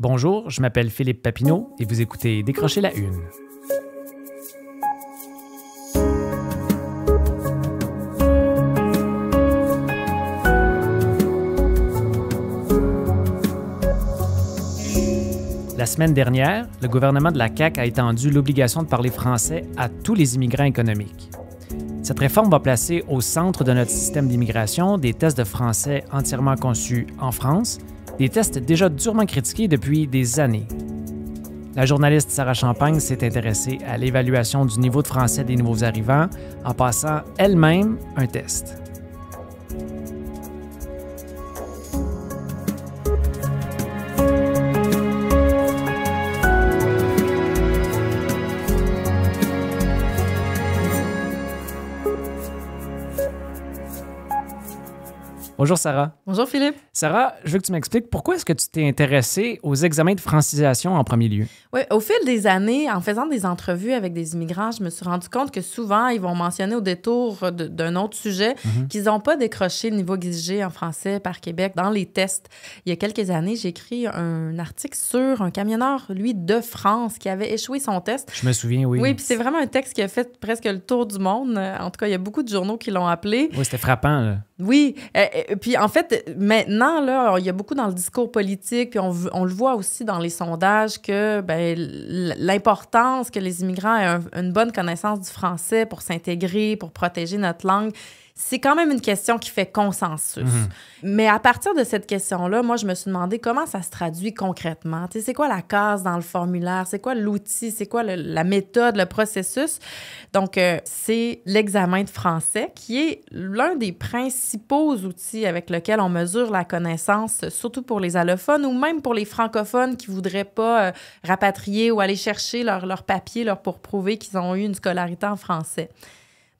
Bonjour, je m'appelle Philippe Papineau et vous écoutez Décrocher la Une. La semaine dernière, le gouvernement de la CAQ a étendu l'obligation de parler français à tous les immigrants économiques. Cette réforme va placer au centre de notre système d'immigration des tests de français entièrement conçus en France, des tests déjà durement critiqués depuis des années. La journaliste Sarah Champagne s'est intéressée à l'évaluation du niveau de français des nouveaux arrivants en passant elle-même un test. Bonjour Sarah. Bonjour Philippe. Sarah, je veux que tu m'expliques pourquoi est-ce que tu t'es intéressée aux examens de francisation en premier lieu? Oui, au fil des années, en faisant des entrevues avec des immigrants, je me suis rendu compte que souvent, ils vont mentionner au détour d'un autre sujet mhm. qu'ils n'ont pas décroché le niveau exigé en français par Québec dans les tests. Il y a quelques années, j'ai écrit un article sur un camionneur, lui, de France, qui avait échoué son test. Je me souviens, oui. Oui, puis c'est vraiment un texte qui a fait presque le tour du monde. En tout cas, il y a beaucoup de journaux qui l'ont appelé. Oui, c'était frappant. Là. Oui, et puis en fait, maintenant, là, il y a beaucoup dans le discours politique, puis on, le voit aussi dans les sondages, que ben, l'importance que les immigrants aient une bonne connaissance du français pour s'intégrer, pour protéger notre langue, c'est quand même une question qui fait consensus. Mhm. Mais à partir de cette question-là, moi, je me suis demandé comment ça se traduit concrètement. C'est quoi la case dans le formulaire? C'est quoi l'outil? C'est quoi la méthode, le processus? Donc, euh, c'est l'examen de français qui est l'un des principaux outils avec lequel on mesure la connaissance, surtout pour les allophones ou même pour les francophones qui voudraient pas euh, rapatrier ou aller chercher leur, papier pour prouver qu'ils ont eu une scolarité en français.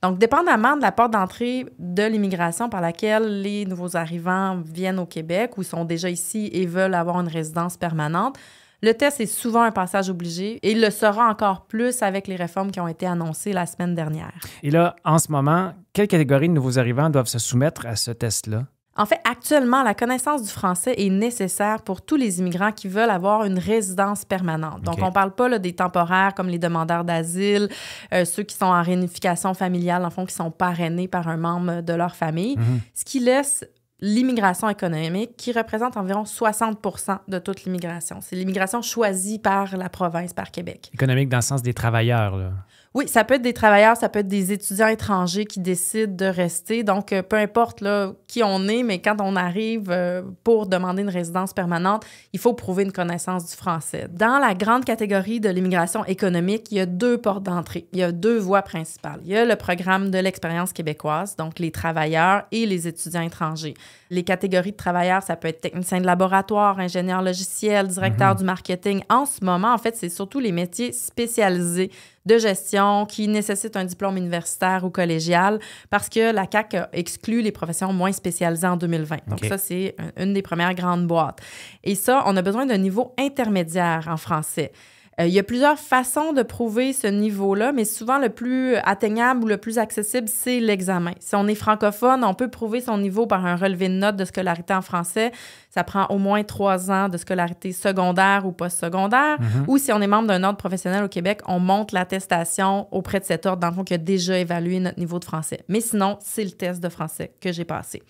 Donc, dépendamment de la porte d'entrée de l'immigration par laquelle les nouveaux arrivants viennent au Québec ou sont déjà ici et veulent avoir une résidence permanente, le test est souvent un passage obligé et il le sera encore plus avec les réformes qui ont été annoncées la semaine dernière. Et là, en ce moment, quelles catégories de nouveaux arrivants doivent se soumettre à ce test-là? En fait, actuellement, la connaissance du français est nécessaire pour tous les immigrants qui veulent avoir une résidence permanente. Donc, on ne parle pas des temporaires comme les demandeurs d'asile, euh, ceux qui sont en réunification familiale, en fond, qui sont parrainés par un membre de leur famille, mhm. ce qui laisse l'immigration économique qui représente environ 60 de toute l'immigration. C'est l'immigration choisie par la province, par Québec. Économique dans le sens des travailleurs, là. Oui, ça peut être des travailleurs, ça peut être des étudiants étrangers qui décident de rester. Donc, euh, peu importe là, qui on est, mais quand on arrive euh, pour demander une résidence permanente, il faut prouver une connaissance du français. Dans la grande catégorie de l'immigration économique, il y a deux portes d'entrée. Il y a deux voies principales. Il y a le programme de l'expérience québécoise, donc les travailleurs et les étudiants étrangers. Les catégories de travailleurs, ça peut être technicien de laboratoire, ingénieur logiciel, directeur mhm. du marketing. En ce moment, en fait, c'est surtout les métiers spécialisés de gestion qui nécessite un diplôme universitaire ou collégial parce que la CAC exclut les professions moins spécialisées en 2020. Donc ça, c'est une des premières grandes boîtes. Et ça, on a besoin d'un niveau intermédiaire en français. Euh, il y a plusieurs façons de prouver ce niveau-là, mais souvent le plus atteignable ou le plus accessible, c'est l'examen. Si on est francophone, on peut prouver son niveau par un relevé de notes de scolarité en français. Ça prend au moins trois ans de scolarité secondaire ou post-secondaire. Mhm. Ou si on est membre d'un ordre professionnel au Québec, on monte l'attestation auprès de cet ordre, dans le qui a déjà évalué notre niveau de français. Mais sinon, c'est le test de français que j'ai passé.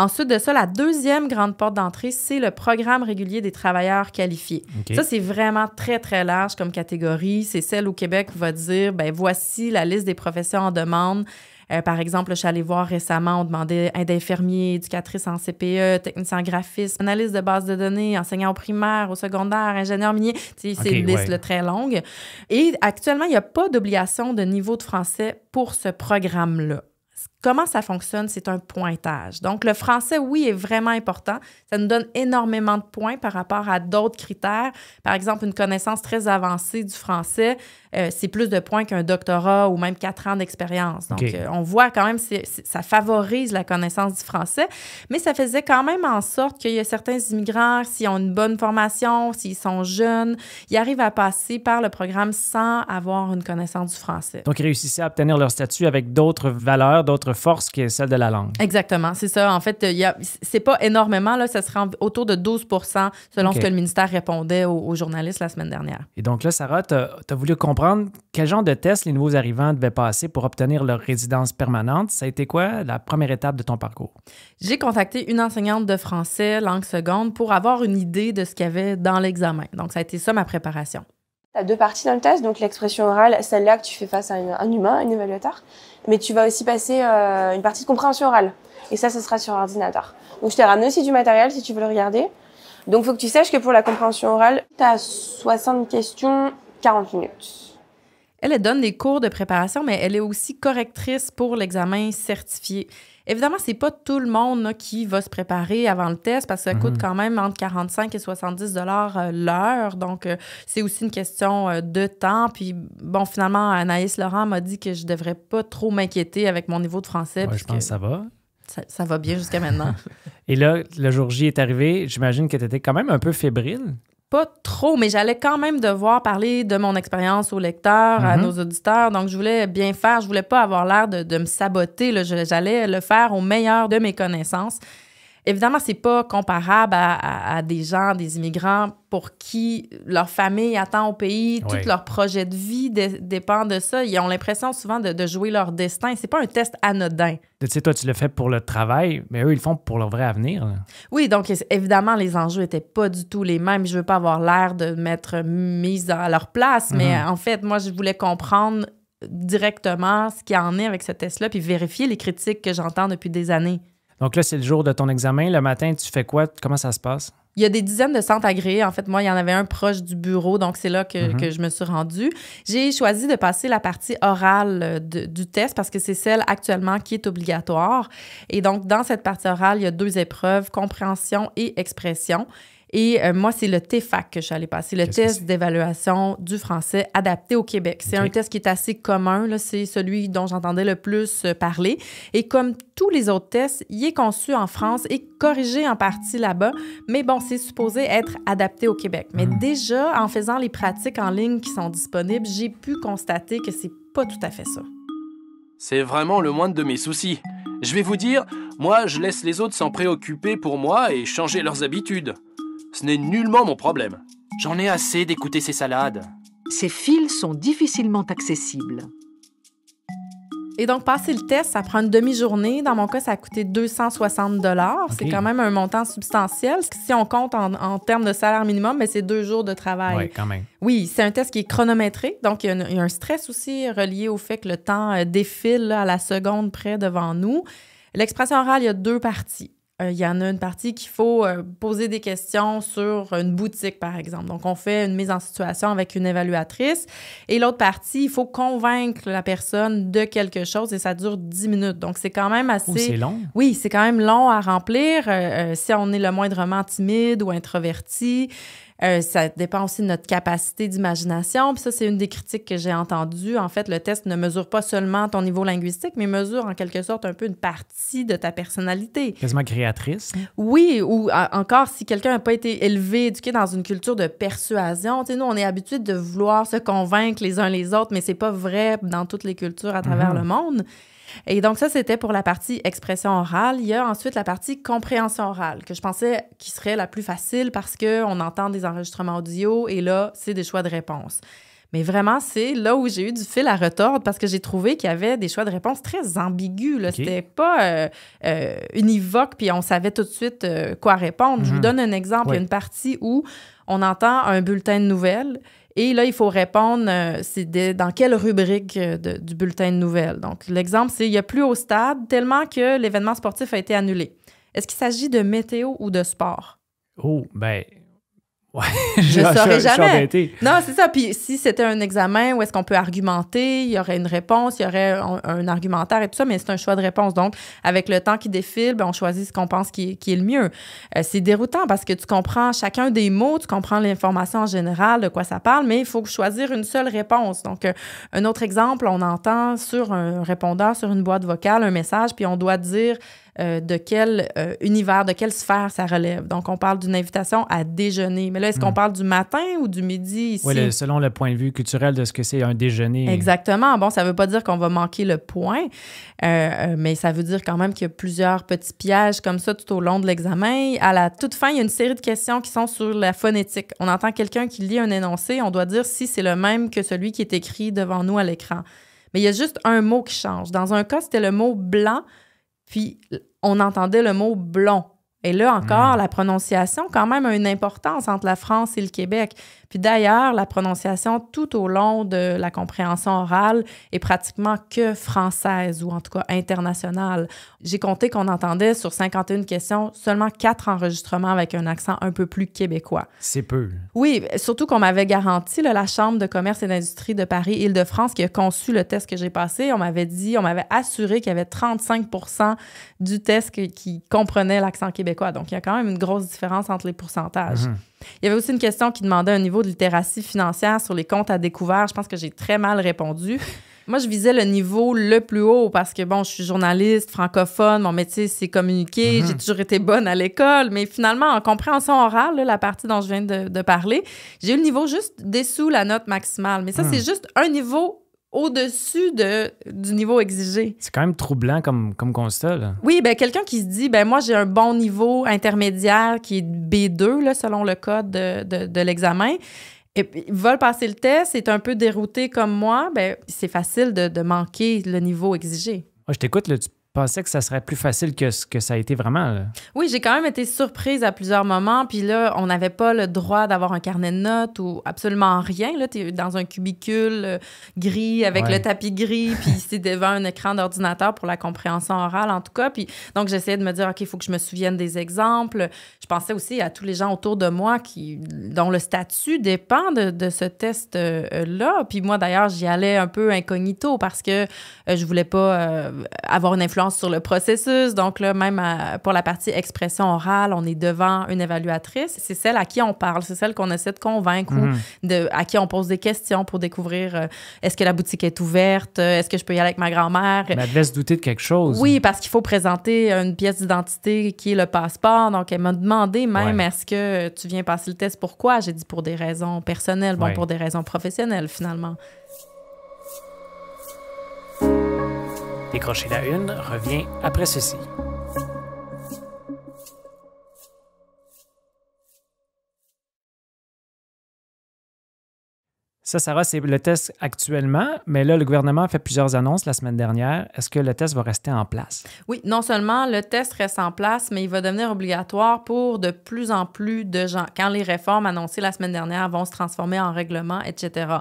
Ensuite de ça, la deuxième grande porte d'entrée, c'est le programme régulier des travailleurs qualifiés. Ça, c'est vraiment très, très large comme catégorie. C'est celle où Québec va dire, ben voici la liste des professions en demande. Euh, par exemple, je suis allée voir récemment, on demandait aide infirmier, éducatrice en CPE, technicien graphiste, analyste de base de données, enseignant au primaire, au secondaire, ingénieur minier. C'est une liste très longue. Et actuellement, il n'y a pas d'obligation de niveau de français pour ce programme-là Comment ça fonctionne? C'est un pointage. Donc, le français, oui, est vraiment important. Ça nous donne énormément de points par rapport à d'autres critères. Par exemple, une connaissance très avancée du français, euh, c'est plus de points qu'un doctorat ou même quatre ans d'expérience. Donc, euh, on voit quand même, ça favorise la connaissance du français, mais ça faisait quand même en sorte qu'il y a certains immigrants, s'ils ont une bonne formation, s'ils sont jeunes, ils arrivent à passer par le programme sans avoir une connaissance du français. Donc, ils réussissaient à obtenir leur statut avec d'autres valeurs, d'autres force qui est celle de la langue. Exactement, c'est ça. En fait, euh, c'est pas énormément, là, ça serait autour de 12 selon ce que le ministère répondait aux, journalistes la semaine dernière. Et donc là, Sarah, tu as, voulu comprendre quel genre de tests les nouveaux arrivants devaient passer pour obtenir leur résidence permanente. Ça a été quoi la première étape de ton parcours? J'ai contacté une enseignante de français, langue seconde, pour avoir une idée de ce qu'il y avait dans l'examen. Donc, ça a été ça ma préparation deux parties dans le test, donc l'expression orale, celle-là que tu fais face à un humain, un évaluateur, mais tu vas aussi passer euh, une partie de compréhension orale. Et ça, ça sera sur ordinateur. Donc je t'ai ramené aussi du matériel si tu veux le regarder. Donc il faut que tu saches que pour la compréhension orale, tu as 60 questions, 40 minutes. elle donne des cours de préparation, mais elle est aussi correctrice pour l'examen certifié. Évidemment, c'est pas tout le monde qui va se préparer avant le test parce que ça coûte mhm. quand même entre 45 et 70 dollars euh, l'heure. Donc, euh, c'est aussi une question euh, de temps. Puis, bon, finalement, Anaïs Laurent m'a dit que je devrais pas trop m'inquiéter avec mon niveau de français. je pense que ça va. Ça, ça va bien jusqu'à maintenant. et là, le jour J est arrivé. J'imagine que tu étais quand même un peu fébrile pas trop, mais j'allais quand même devoir parler de mon expérience aux lecteurs, à mhm. nos auditeurs. Donc, je voulais bien faire. Je voulais pas avoir l'air de, de, me saboter. J'allais le faire au meilleur de mes connaissances. Évidemment, c'est pas comparable à, des gens, des immigrants pour qui leur famille attend au pays, tout leur projet de vie dépend de ça. Ils ont l'impression souvent de, jouer leur destin. C'est pas un test anodin. Tu sais, toi, tu le fais pour le travail, mais eux, ils le font pour leur vrai avenir. Oui, donc évidemment, les enjeux étaient pas du tout les mêmes. Je veux pas avoir l'air de mettre mise à leur place, mais mhm. en fait, moi, je voulais comprendre directement ce qu'il en est avec ce test-là, puis vérifier les critiques que j'entends depuis des années. Donc là, c'est le jour de ton examen. Le matin, tu fais quoi? Comment ça se passe? Il y a des dizaines de centres agréés. En fait, moi, il y en avait un proche du bureau, donc c'est là que, mhm. je me suis rendue. J'ai choisi de passer la partie orale euh, du test parce que c'est celle actuellement qui est obligatoire. Et donc, dans cette partie orale, il y a deux épreuves, compréhension et expression. Et euh, moi, c'est le TEFAC que j'allais passer, le test d'évaluation du français adapté au Québec. C'est un test qui est assez commun, c'est celui dont j'entendais le plus euh, parler. Et comme tous les autres tests, il est conçu en France et corrigé en partie là-bas. Mais bon, c'est supposé être adapté au Québec. Mais hmm. déjà, en faisant les pratiques en ligne qui sont disponibles, j'ai pu constater que c'est pas tout à fait ça. C'est vraiment le moindre de mes soucis. Je vais vous dire, moi, je laisse les autres s'en préoccuper pour moi et changer leurs habitudes. Ce n'est nullement mon problème. J'en ai assez d'écouter ces salades. Ces fils sont difficilement accessibles. Et donc, passer le test, ça prend une demi-journée. Dans mon cas, ça a coûté 260 dollars. C'est quand même un montant substantiel. Si on compte en, termes de salaire minimum, mais c'est deux jours de travail. Oui, quand même. Oui, c'est un test qui est chronométré. Donc, il y, a un stress aussi relié au fait que le temps euh, défile à la seconde près devant nous. L'expression orale, il y a deux parties. Euh, il y en a une partie qu'il faut euh, poser des questions sur une boutique, par exemple. Donc, on fait une mise en situation avec une évaluatrice. Et l'autre partie, il faut convaincre la personne de quelque chose et ça dure 10 minutes. Donc, c'est quand même assez... c'est long? Oui, c'est quand même long à remplir euh, si on est le moindrement timide ou introverti. Euh, ça dépend aussi de notre capacité d'imagination. Puis ça, c'est une des critiques que j'ai entendues. En fait, le test ne mesure pas seulement ton niveau linguistique, mais mesure en quelque sorte un peu une partie de ta personnalité. Quasiment créatrice. Oui, ou encore si quelqu'un n'a pas été élevé, éduqué dans une culture de persuasion. Tu sais, nous, on est habitué de vouloir se convaincre les uns les autres, mais c'est pas vrai dans toutes les cultures à travers mhm. le monde. Et donc ça, c'était pour la partie expression orale. Il y a ensuite la partie compréhension orale, que je pensais qui serait la plus facile parce qu'on entend des enregistrements audio et là, c'est des choix de réponse. Mais vraiment, c'est là où j'ai eu du fil à retordre parce que j'ai trouvé qu'il y avait des choix de réponse très ambigus. C'était pas euh, euh, univoque, puis on savait tout de suite euh, quoi répondre. Je vous mhm. donne un exemple. Il y a une partie où on entend un bulletin de nouvelles et là, il faut répondre euh, c'est dans quelle rubrique euh, du bulletin de nouvelles. Donc, l'exemple, c'est il n'y a plus au stade tellement que l'événement sportif a été annulé. Est-ce qu'il s'agit de météo ou de sport? Oh, ben, Ouais, je ne ah, saurais jamais. non, c'est ça. Puis si c'était un examen où est-ce qu'on peut argumenter, il y aurait une réponse, il y aurait un, argumentaire et tout ça, mais c'est un choix de réponse. Donc, avec le temps qui défile, ben, on choisit ce qu'on pense qui, est le mieux. Euh, c'est déroutant parce que tu comprends chacun des mots, tu comprends l'information en général, de quoi ça parle, mais il faut choisir une seule réponse. Donc, euh, un autre exemple, on entend sur un répondeur, sur une boîte vocale, un message, puis on doit dire euh, de quel euh, univers, de quelle sphère ça relève. Donc, on parle d'une invitation à déjeuner. Mais là, est-ce qu'on hmm. parle du matin ou du midi ici? Oui, selon le point de vue culturel de ce que c'est un déjeuner. Exactement. Bon, ça ne veut pas dire qu'on va manquer le point, euh, mais ça veut dire quand même qu'il y a plusieurs petits pièges comme ça tout au long de l'examen. À la toute fin, il y a une série de questions qui sont sur la phonétique. On entend quelqu'un qui lit un énoncé, on doit dire si c'est le même que celui qui est écrit devant nous à l'écran. Mais il y a juste un mot qui change. Dans un cas, c'était le mot blanc puis on entendait le mot blond. Et là encore, hmm. la prononciation, quand même, a une importance entre la France et le Québec. Puis d'ailleurs, la prononciation tout au long de la compréhension orale est pratiquement que française ou en tout cas internationale. J'ai compté qu'on entendait sur 51 questions seulement quatre enregistrements avec un accent un peu plus québécois. C'est peu. Oui, surtout qu'on m'avait garanti, la Chambre de commerce et d'industrie de Paris-Île-de-France qui a conçu le test que j'ai passé, on m'avait dit, on m'avait assuré qu'il y avait 35 du test qui comprenait l'accent québécois. Donc, il y a quand même une grosse différence entre les pourcentages. Mhm. Il y avait aussi une question qui demandait un niveau de littératie financière sur les comptes à découvert. Je pense que j'ai très mal répondu. Moi, je visais le niveau le plus haut parce que, bon, je suis journaliste, francophone, mon métier, c'est communiquer, mhm. j'ai toujours été bonne à l'école, mais finalement, en compréhension orale, la partie dont je viens de, parler, j'ai eu le niveau juste dessous la note maximale. Mais ça, mhm. c'est juste un niveau au-dessus de, du niveau exigé. C'est quand même troublant comme, comme constat. Oui, ben, quelqu'un qui se dit ben, Moi, j'ai un bon niveau intermédiaire qui est B2 selon le code de, l'examen. Et ils veulent passer le test, c'est un peu dérouté comme moi, ben, c'est facile de, manquer le niveau exigé. je t'écoute, tu pensais que ça serait plus facile que ce que ça a été vraiment. Oui, j'ai quand même été surprise à plusieurs moments. Puis là, on n'avait pas le droit d'avoir un carnet de notes ou absolument rien. Là, es dans un cubicule euh, gris avec le tapis gris, puis c'est devant un écran d'ordinateur pour la compréhension orale, en tout cas. Puis donc, j'essayais de me dire, OK, il faut que je me souvienne des exemples. Je pensais aussi à tous les gens autour de moi qui, dont le statut dépend de, de ce test-là. puis moi, d'ailleurs, j'y allais un peu incognito parce que euh, je voulais pas euh, avoir une influence sur le processus. Donc là, même euh, pour la partie expression orale, on est devant une évaluatrice. C'est celle à qui on parle, c'est celle qu'on essaie de convaincre ou mhm. de, à qui on pose des questions pour découvrir euh, est-ce que la boutique est ouverte, euh, est-ce que je peux y aller avec ma grand-mère. elle douter de quelque chose. Oui, parce qu'il faut présenter une pièce d'identité qui est le passeport. Donc elle m'a demandé même est-ce que tu viens passer le test, pourquoi? J'ai dit pour des raisons personnelles, bon, pour des raisons professionnelles finalement. Décrocher la une revient après ceci. Ça, Sarah, c'est le test actuellement, mais là, le gouvernement a fait plusieurs annonces la semaine dernière. Est-ce que le test va rester en place? Oui, non seulement le test reste en place, mais il va devenir obligatoire pour de plus en plus de gens, quand les réformes annoncées la semaine dernière vont se transformer en règlement, etc.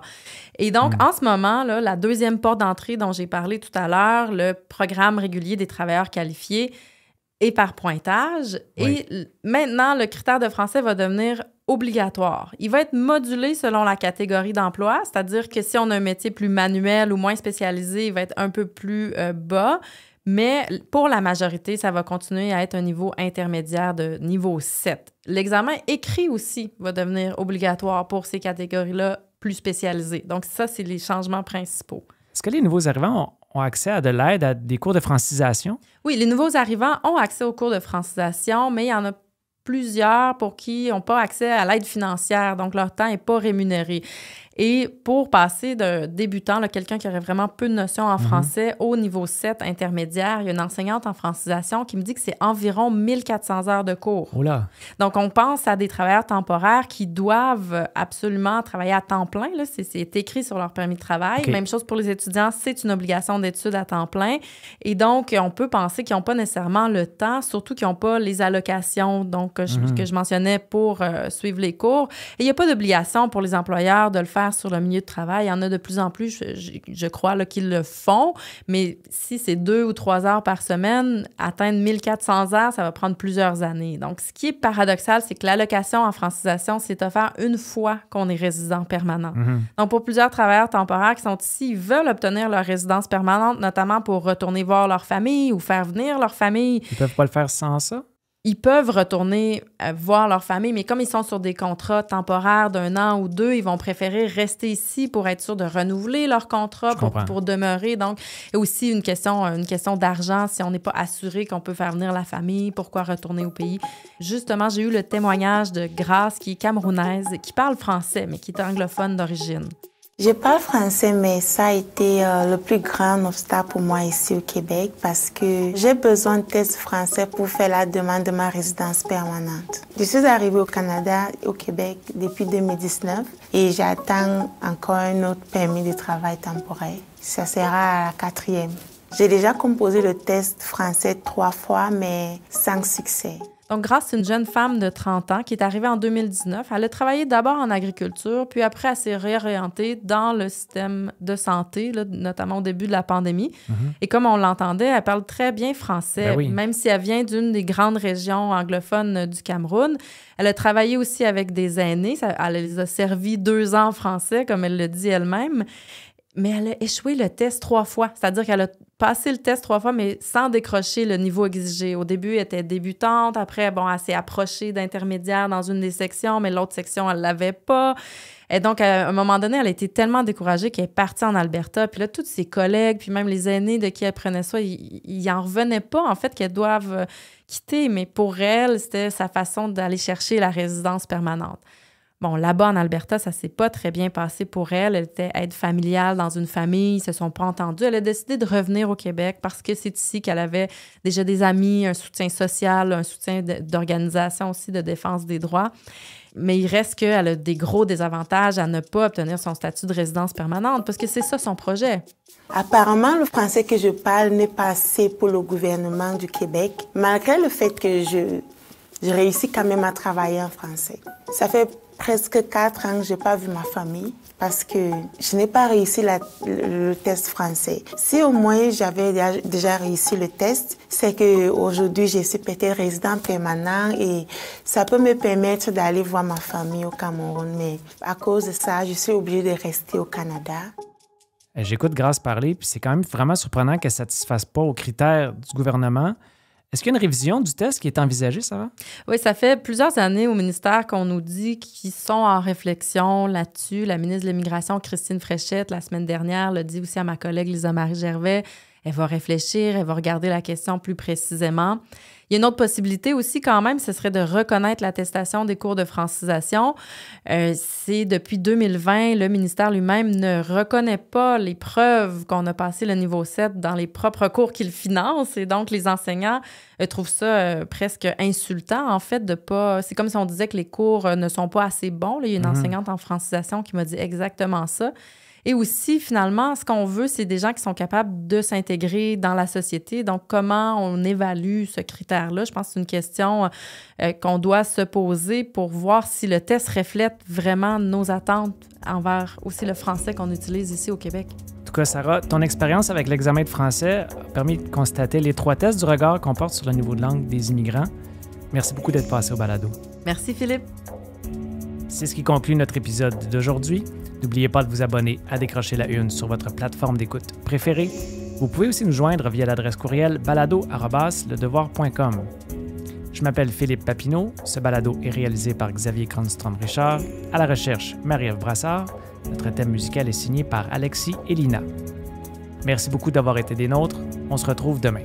Et donc, hmm. en ce moment, là, la deuxième porte d'entrée dont j'ai parlé tout à l'heure, le programme régulier des travailleurs qualifiés, et par pointage. Et maintenant, le critère de français va devenir obligatoire. Il va être modulé selon la catégorie d'emploi, c'est-à-dire que si on a un métier plus manuel ou moins spécialisé, il va être un peu plus euh, bas. Mais pour la majorité, ça va continuer à être un niveau intermédiaire de niveau 7. L'examen écrit aussi va devenir obligatoire pour ces catégories-là plus spécialisées. Donc ça, c'est les changements principaux. Est-ce que les nouveaux arrivants ont accès à de l'aide, à des cours de francisation? Oui, les nouveaux arrivants ont accès aux cours de francisation, mais il y en a plusieurs pour qui n'ont pas accès à l'aide financière, donc leur temps n'est pas rémunéré. Et pour passer d'un débutant, quelqu'un qui aurait vraiment peu de notions en mhm. français, au niveau 7 intermédiaire, il y a une enseignante en francisation qui me dit que c'est environ 1400 heures de cours. Oh donc, on pense à des travailleurs temporaires qui doivent absolument travailler à temps plein. C'est écrit sur leur permis de travail. Même chose pour les étudiants, c'est une obligation d'études à temps plein. Et donc, on peut penser qu'ils n'ont pas nécessairement le temps, surtout qu'ils n'ont pas les allocations donc, que je mhm. mentionnais pour euh, suivre les cours. Et il n'y a pas d'obligation pour les employeurs de le faire sur le milieu de travail. Il y en a de plus en plus, je, crois, qu'ils le font. Mais si c'est deux ou trois heures par semaine, atteindre 1400 heures, ça va prendre plusieurs années. Donc, ce qui est paradoxal, c'est que l'allocation en francisation, c'est offert une fois qu'on est résident permanent. Mm-hmm. Donc, pour plusieurs travailleurs temporaires qui sont ici, ils veulent obtenir leur résidence permanente, notamment pour retourner voir leur famille ou faire venir leur famille. Ils peuvent pas le faire sans ça? ils peuvent retourner euh, voir leur famille, mais comme ils sont sur des contrats temporaires d'un an ou deux, ils vont préférer rester ici pour être sûrs de renouveler leur contrat, pour, demeurer. Donc, et aussi une question, euh, une question d'argent. Si on n'est pas assuré qu'on peut faire venir la famille, pourquoi retourner au pays? Justement, j'ai eu le témoignage de Grace, qui est camerounaise, qui parle français, mais qui est anglophone d'origine. Je parle français, mais ça a été euh, le plus grand obstacle pour moi ici au Québec parce que j'ai besoin de test français pour faire la demande de ma résidence permanente. Je suis arrivée au Canada, au Québec, depuis 2019 et j'attends encore un autre permis de travail temporaire. Ça sera la quatrième. J'ai déjà composé le test français trois fois, mais sans succès. Donc, Grace, c'est une jeune femme de 30 ans qui est arrivée en 2019. Elle a travaillé d'abord en agriculture, puis après, elle s'est réorientée dans le système de santé, notamment au début de la pandémie. Mm-hmm. Et comme on l'entendait, elle parle très bien français, ben même si elle vient d'une des grandes régions anglophones euh, du Cameroun. Elle a travaillé aussi avec des aînés. elle les a servis deux ans en français, comme elle le dit elle-même mais elle a échoué le test trois fois. C'est-à-dire qu'elle a passé le test trois fois, mais sans décrocher le niveau exigé. Au début, elle était débutante. Après, bon, elle s'est approchée d'intermédiaire dans une des sections, mais l'autre section, elle l'avait pas. Et donc, à un moment donné, elle était tellement découragée qu'elle est partie en Alberta. Puis là, tous ses collègues, puis même les aînés de qui elle prenait soin, ils n'en revenaient pas, en fait, qu'elles doivent euh, quitter. Mais pour elle, c'était sa façon d'aller chercher la résidence permanente. Bon, là-bas en Alberta, ça s'est pas très bien passé pour elle. Elle était aide familiale dans une famille, ils se sont pas entendus. Elle a décidé de revenir au Québec parce que c'est ici qu'elle avait déjà des amis, un soutien social, un soutien d'organisation aussi de défense des droits. Mais il reste qu'elle a des gros désavantages à ne pas obtenir son statut de résidence permanente parce que c'est ça son projet. Apparemment, le français que je parle n'est pas assez pour le gouvernement du Québec, malgré le fait que je, je réussis quand même à travailler en français. Ça fait presque quatre ans j'ai pas vu ma famille parce que je n'ai pas réussi le, test français. Si au moins j'avais déjà réussi le test, c'est que aujourd'hui je suis peut-être résident permanent et ça peut me permettre d'aller voir ma famille au Cameroun. Mais à cause de ça, je suis obligée de rester au Canada. Euh, j'écoute Grâce parler, puis c'est quand même vraiment surprenant qu'elle ne satisfasse pas aux critères du gouvernement. Est-ce qu'il y a une révision du test qui est envisagée, Sarah? Oui, ça fait plusieurs années au ministère qu'on nous dit qu'ils sont en réflexion là-dessus. La ministre de l'Immigration, Christine Fréchette, la semaine dernière, l'a dit aussi à ma collègue Lisa-Marie Gervais. Elle va réfléchir, elle va regarder la question plus précisément. Il y a une autre possibilité aussi quand même, ce serait de reconnaître l'attestation des cours de francisation. Euh, c'est depuis 2020, le ministère lui-même ne reconnaît pas les preuves qu'on a passé le niveau 7 dans les propres cours qu'il finance et donc les enseignants euh, trouvent ça euh, presque insultant en fait de pas... C'est comme si on disait que les cours ne sont pas assez bons. Là, il y a une mhm. enseignante en francisation qui m'a dit exactement ça. Et aussi, finalement, ce qu'on veut, c'est des gens qui sont capables de s'intégrer dans la société. Donc, comment on évalue ce critère-là? Je pense que c'est une question euh, euh, qu'on doit se poser pour voir si le test reflète vraiment nos attentes envers aussi le français qu'on utilise ici au Québec. En tout cas, Sarah, ton expérience avec l'examen de français a permis de constater les trois tests du regard qu'on porte sur le niveau de langue des immigrants. Merci beaucoup d'être passé au balado. Merci Philippe. C'est ce qui conclut notre épisode d'aujourd'hui. N'oubliez pas de vous abonner à Décrocher la Une sur votre plateforme d'écoute préférée. Vous pouvez aussi nous joindre via l'adresse courriel balado.ledevoir.com. Je m'appelle Philippe Papineau. Ce balado est réalisé par Xavier Cronstrom-Richard. À la recherche, Marie-Ève Brassard. Notre thème musical est signé par Alexis et Lina. Merci beaucoup d'avoir été des nôtres. On se retrouve demain.